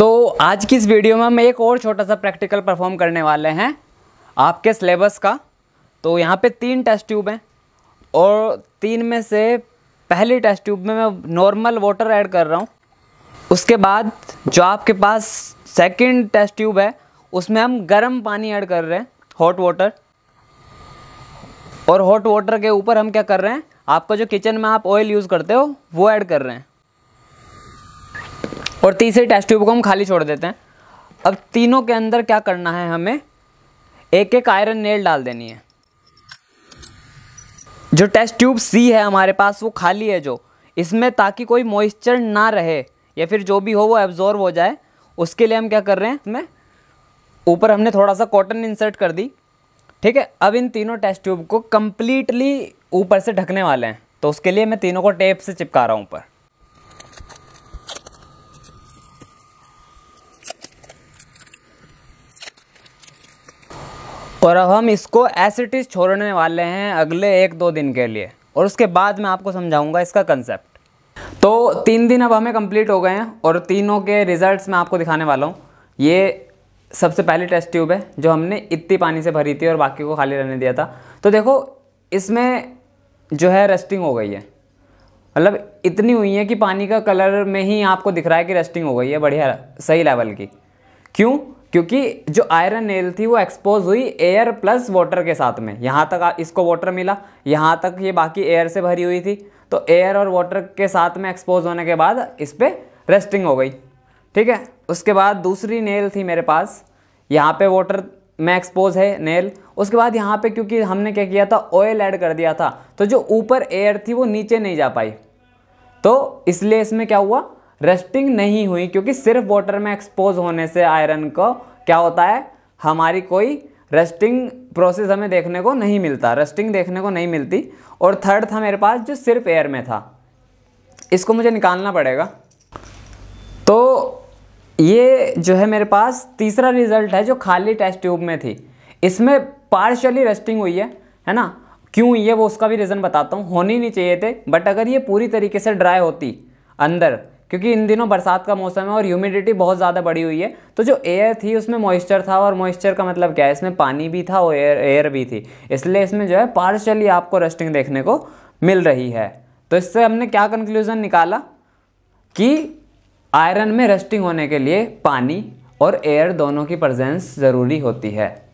तो आज की इस वीडियो में हम एक और छोटा सा प्रैक्टिकल परफॉर्म करने वाले हैं आपके सिलेबस का तो यहाँ पे तीन टेस्ट ट्यूब हैं और तीन में से पहली टेस्ट ट्यूब में मैं नॉर्मल वाटर ऐड कर रहा हूँ उसके बाद जो आपके पास सेकंड टेस्ट ट्यूब है उसमें हम गर्म पानी ऐड कर रहे हैं हॉट वाटर और हॉट वाटर के ऊपर हम क्या कर रहे हैं आपका जो किचन में आप ऑयल यूज़ करते हो वो ऐड कर रहे हैं और तीसरे टेस्ट ट्यूब को हम खाली छोड़ देते हैं अब तीनों के अंदर क्या करना है हमें एक एक आयरन नेल डाल देनी है जो टेस्ट ट्यूब सी है हमारे पास वो खाली है जो इसमें ताकि कोई मॉइस्चर ना रहे या फिर जो भी हो वो एब्जॉर्व हो जाए उसके लिए हम क्या कर रहे हैं इसमें ऊपर हमने थोड़ा सा कॉटन इंसर्ट कर दी ठीक है अब इन तीनों टेस्ट ट्यूब को कम्प्लीटली ऊपर से ढकने वाले हैं तो उसके लिए मैं तीनों को टेप से चिपका रहा हूँ ऊपर और अब हम इसको एसिटिस छोड़ने वाले हैं अगले एक दो दिन के लिए और उसके बाद मैं आपको समझाऊंगा इसका कंसेप्ट तो तीन दिन अब हमें कंप्लीट हो गए हैं और तीनों के रिजल्ट्स मैं आपको दिखाने वाला हूँ ये सबसे पहली टेस्ट ट्यूब है जो हमने इतनी पानी से भरी थी और बाकी को खाली रहने दिया था तो देखो इसमें जो है रेस्टिंग हो गई है मतलब इतनी हुई है कि पानी का कलर में ही आपको दिख रहा है कि रेस्टिंग हो गई है बढ़िया सही लेवल की क्यों क्योंकि जो आयरन नेल थी वो एक्सपोज हुई एयर प्लस वाटर के साथ में यहाँ तक इसको वाटर मिला यहाँ तक ये बाकी एयर से भरी हुई थी तो एयर और वाटर के साथ में एक्सपोज होने के बाद इस पर रेस्टिंग हो गई ठीक है उसके बाद दूसरी नेल थी मेरे पास यहाँ पे वाटर में एक्सपोज है नेल उसके बाद यहाँ पे क्योंकि हमने क्या किया था ऑयल ऐड कर दिया था तो जो ऊपर एयर थी वो नीचे नहीं जा पाई तो इसलिए इसमें क्या हुआ रेस्टिंग नहीं हुई क्योंकि सिर्फ वाटर में एक्सपोज होने से आयरन को क्या होता है हमारी कोई रेस्टिंग प्रोसेस हमें देखने को नहीं मिलता रेस्टिंग देखने को नहीं मिलती और थर्ड था मेरे पास जो सिर्फ एयर में था इसको मुझे निकालना पड़ेगा तो ये जो है मेरे पास तीसरा रिजल्ट है जो खाली टेस्ट ट्यूब में थी इसमें पार्शली रेस्टिंग हुई है है ना क्यों ये वो उसका भी रीज़न बताता हूँ होनी नहीं चाहिए थे बट अगर ये पूरी तरीके से ड्राई होती अंदर क्योंकि इन दिनों बरसात का मौसम है और ह्यूमिडिटी बहुत ज़्यादा बढ़ी हुई है तो जो एयर थी उसमें मॉइस्चर था और मॉइस्चर का मतलब क्या है इसमें पानी भी था और एयर एयर भी थी इसलिए इसमें जो है पार्शली आपको रस्टिंग देखने को मिल रही है तो इससे हमने क्या कंक्लूज़न निकाला कि आयरन में रस्टिंग होने के लिए पानी और एयर दोनों की प्रजेंस ज़रूरी होती है